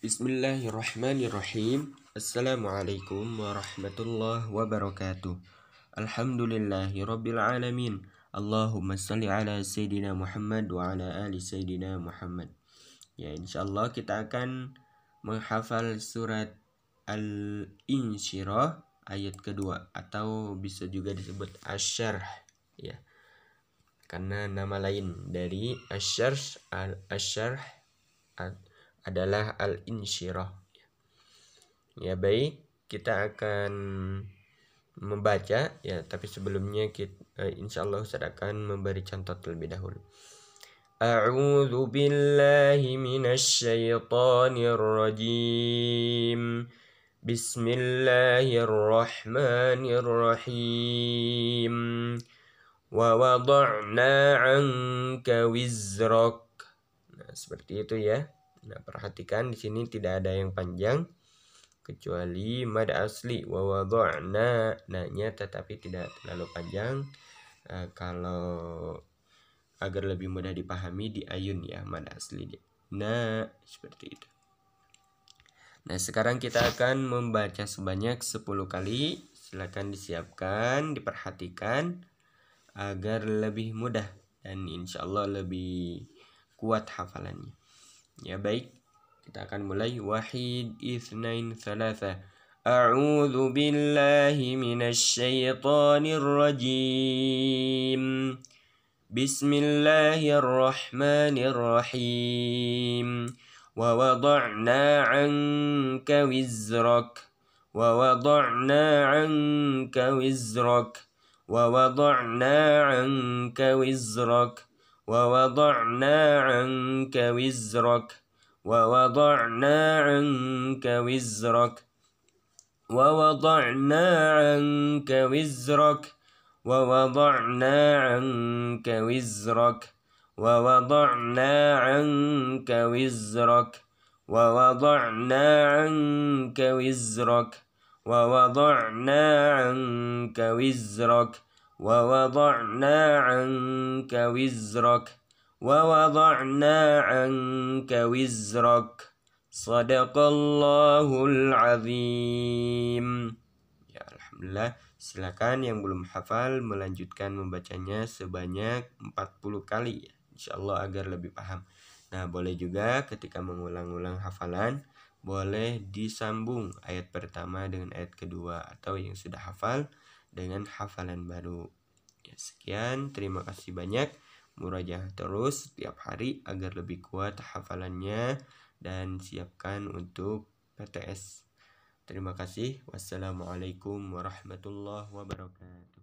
Bismillahirrahmanirrahim. Assalamualaikum warahmatullahi wabarakatuh. Alhamdulillahi rabbil alamin. Allahumma salli ala sayyidina Muhammad wa ala ali sayyidina Muhammad. Ya, insyaallah kita akan menghafal surat Al-Insyirah ayat kedua atau bisa juga disebut Asyarh ya. Karena nama lain dari Asyarh al-Asyarh adalah al-insyirah. Ya baik, kita akan membaca ya, tapi sebelumnya kita eh, insya Allah saya akan memberi contoh terlebih dahulu. من الشيطان الرجيم بسم rajim. الرحمن Wa ووضعنا عنك وزرك Nah, seperti itu ya. Nah, perhatikan di sini tidak ada yang panjang kecuali mad asli wa wada'na nanya tetapi tidak terlalu panjang e, kalau agar lebih mudah dipahami di ayun ya mad asli Nah, seperti itu. Nah, sekarang kita akan membaca sebanyak 10 kali. Silakan disiapkan, diperhatikan agar lebih mudah dan insyaallah lebih kuat hafalannya. ya baik kita akan mulai wahid ثلاثة thalatha أعوذ بالله من الشيطان الرجيم بسم الله الرحمن الرحيم ووضعنا عنك وزرك ووضعنا عنك وزرك ووضعنا عنك وزرك ووضعنا عنك وزرك ووضعنا عنك وزرك ووضعنا عنك وزرك ووضعنا عنك وزرك ووضعنا عنك وزرك ووضعنا عنك وزرك ووضعنا عنك وزرك ووضعنا عنك وزرك ووضعنا عنك وزرك صدق الله العظيم ya alhamdulillah silakan yang belum hafal melanjutkan membacanya sebanyak 40 kali ya insyaallah agar lebih paham nah boleh juga ketika mengulang-ulang hafalan boleh disambung ayat pertama dengan ayat kedua atau yang sudah hafal dengan hafalan baru. Ya, sekian, terima kasih banyak. Murajah terus setiap hari agar lebih kuat hafalannya dan siapkan untuk PTS. Terima kasih. Wassalamualaikum warahmatullahi wabarakatuh.